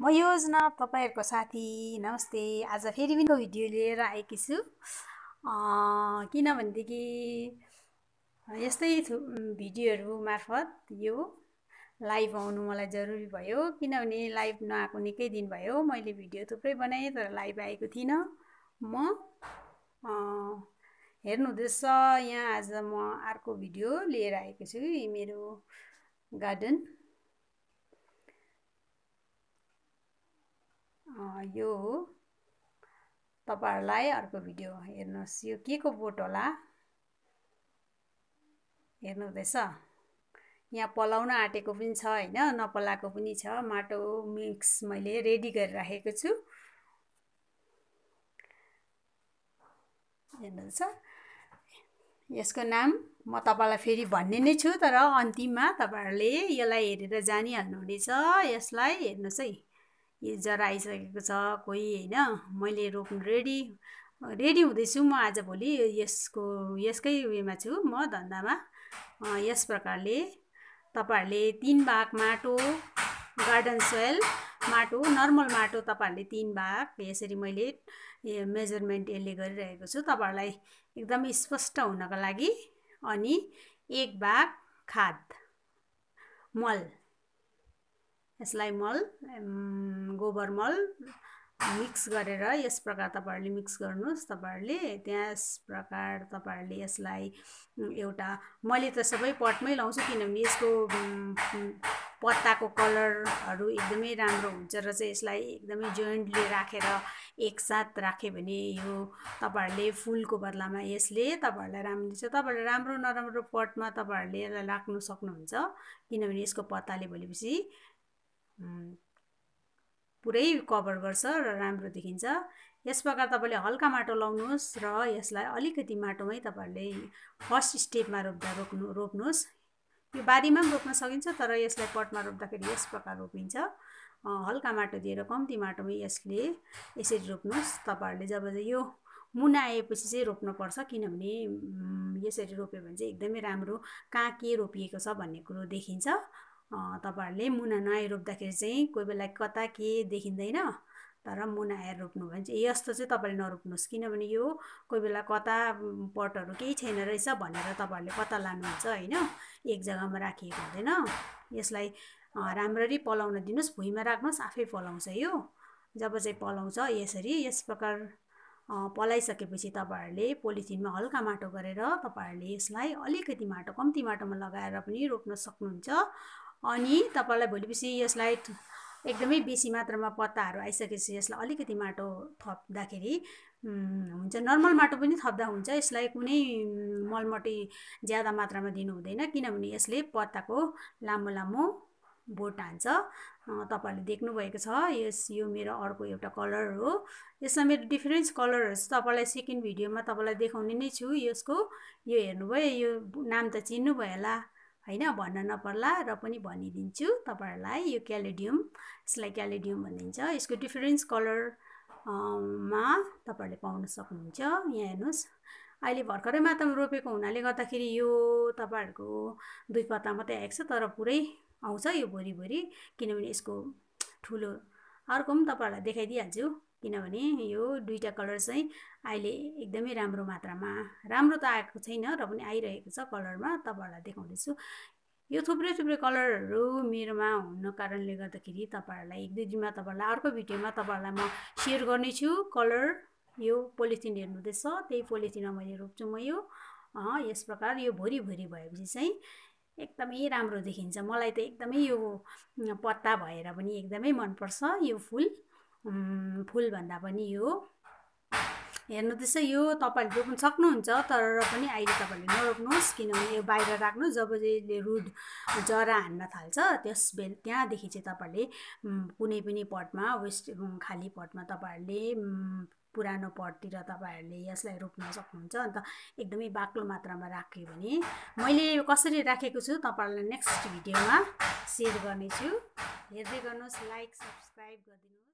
म योजना तपाईँहरूको साथी नमस्ते आज फेरि पनि भिडियो लिएर आएकी छु किनभनेदेखि यस्तै भिडियोहरू मार्फत यो लाइभ आउनु मलाई जरुरी भयो किनभने लाइभ नआएको निकै दिन भयो मैले भिडियो थुप्रै बनाएँ तर लाइभ आएको थिइनँ म हेर्नु हेर्नुहुँदैछ यहाँ आज म अर्को भिडियो लिएर आएको छु मेरो गार्डन यो हो तपाईँहरूलाई अर्को भिडियो हेर्नुहोस् यो के को बोट होला हेर्नुहुँदैछ यहाँ पलाउन आँटेको पनि छ होइन नपलाएको पनि छ माटो मिक्स मैले रेडी गरिराखेको छु हेर्नुहुँदैछ यसको नाम म तपाईँलाई फेरि भन्ने नै छु तर अन्तिममा तपाईँहरूले यसलाई हेरेर जानिहाल्नुहुनेछ यसलाई हेर्नुहोस् है यो जरा आइसकेको छ कोही होइन मैले रोप्नु रेडी रेडी हुँदैछु म आजभोलि यसको यसकै उयोमा छु म धन्दामा यस प्रकारले तपाईँहरूले तिन भाग माटो गार्डन सोयल माटो नर्मल माटो तपाईँहरूले तिन भाग यसरी मैले मेजरमेन्ट यसले गरिरहेको छु तपाईँहरूलाई एकदम स्पष्ट हुनको लागि अनि एक भाग खाद मल यसलाई मल गोबर मल मिक्स गरेर यस प्रकार तपाईँहरूले मिक्स गर्नुहोस् तपाईँहरूले त्यस प्रकार तपाईँहरूले यसलाई एउटा मैले त सबै पटमै लाउँछु किनभने यसको पत्ताको कलरहरू एकदमै राम्रो हुन्छ र चाहिँ यसलाई एकदमै जोइन्टले राखेर एकसाथ राख्यो भने यो तपाईँहरूले फुलको बदलामा यसले तपाईँहरूलाई राम्रो हुन्छ तपाईँहरूले राम्रो नराम्रो पटमा तपाईँहरूले यसलाई राख्नु सक्नुहुन्छ किनभने यसको पत्ताले भोलिपछि पुरै कभर गर्छ र राम्रो देखिन्छ यस प्रकार तपाईँले हल्का माटो लाउनुहोस् र यसलाई अलिकति माटोमै तपाईँहरूले फर्स्ट स्टेपमा रोप्दा रोप्नु रोप्नुहोस् यो बारीमा पनि रोप्न सकिन्छ तर यसलाई पटमा रोप्दाखेरि यस प्रकार रोपिन्छ हल्का माटो दिएर कम्ती माटोमै यसले यसरी रोप्नुहोस् तपाईँहरूले जब यो मुना आएपछि चाहिँ रोप्नुपर्छ किनभने यसरी रोप्यो भने चाहिँ एकदमै राम्रो कहाँ के रोपिएको छ भन्ने कुरो देखिन्छ तपाईँहरूले मुना नआई रोप्दाखेरि चाहिँ कोही बेला कता के देखिँदैन तर मुना आएर रोप्नु भने चाहिँ यस्तो चाहिँ तपाईँले नरोप्नुहोस् किनभने यो कोही बेला कता पटहरू केही छैन रहेछ भनेर तपाईँहरूले कता लानुहुन्छ होइन एक जग्गामा राखिएको हुँदैन यसलाई राम्ररी पलाउन दिनुहोस् भुइँमा राख्नुहोस् आफै पलाउँछ यो जब चाहिँ पलाउँछ यसरी यस प्रकार पलाइसकेपछि तपाईँहरूले पोलिथिनमा हल्का माटो गरेर तपाईँहरूले यसलाई अलिकति माटो कम्ती माटोमा लगाएर पनि रोप्न सक्नुहुन्छ अनि तपाईँलाई भोलिपछि यसलाई एकदमै बेसी मात्रामा पत्ताहरू आइसकेपछि यसलाई अलिकति माटो थप्दाखेरि हुन्छ नर्मल माटो पनि थप्दा हुन्छ यसलाई कुनै मलमटी ज्यादा मात्रामा दिनु हुँदैन किनभने यसले पत्ताको लामो लामो बोट हान्छ तपाईँहरूले देख्नुभएको छ यस यो मेरो अर्को एउटा कलर हो यसमा मेरो डिफ्रेन्स कलरहरू चाहिँ तपाईँलाई सेकेन्ड भिडियोमा तपाईँलाई देखाउने नै छु यसको यो हेर्नुभयो यो नाम त चिन्नुभयो होला होइन भन्न नपर्ला र पनि भनिदिन्छु तपाईँहरूलाई यो क्यालेडियम यसलाई क्यालेडियम भनिन्छ यसको डिफरेन्स कलर मा तपाईँहरूले पाउन सक्नुहुन्छ यहाँ हेर्नुहोस् अहिले भर्खरै मात्रामा रोपेको हुनाले गर्दाखेरि यो तपाईँहरूको दुई पत्ता मात्रै आएको छ तर पुरै आउँछ यो भोरिभोरि किनभने यसको ठुलो अर्को पनि तपाईँहरूलाई देखाइदिइहाल्छु किनभने यो दुईवटा कलर चाहिँ अहिले एकदमै राम्रो मात्रामा राम्रो त आएको छैन र पनि आइरहेको छ कलरमा तपाईँहरूलाई देखाउँदैछु यो थुप्रै थुप्रै कलरहरू मेरोमा हुनु कारणले गर्दाखेरि तपाईँहरूलाई एक दुई दिनमा तपाईँहरूलाई अर्को भिडियोमा तपाईँहरूलाई म सेयर गर्नेछु कलर यो पोलिथिन हेर्नुहुँदैछ त्यही पोलिथिनमा मैले रोप्छु म यो यस प्रकार यो भोरी भोरी भएपछि चाहिँ एकदमै राम्रो देखिन्छ मलाई त एकदमै यो पत्ता भएर पनि एकदमै मनपर्छ यो फुल फुलभन्दा पनि यो हेर्नु त्यसै यो तपाईँहरूले रोप्नु सक्नुहुन्छ तर र पनि अहिले तपाईँहरूले नरोप्नुहोस् किनभने यो बाहिर राख्नु जब यसले रुद जरा हान्न थाल्छ त्यस बेल त्यहाँदेखि चाहिँ तपाईँहरूले कुनै पनि पटमा वेस्ट खाली पटमा तपाईँहरूले पुरानो पटतिर तपाईँहरूले यसलाई रोप्न सक्नुहुन्छ अन्त एकदमै बाक्लो मात्रामा राख्यो भने मैले कसरी राखेको छु तपाईँहरूलाई नेक्स्ट भिडियोमा सेयर गर्नेछु हेर्दै गर्नुहोस् लाइक सब्सक्राइब गरिदिनुहोस्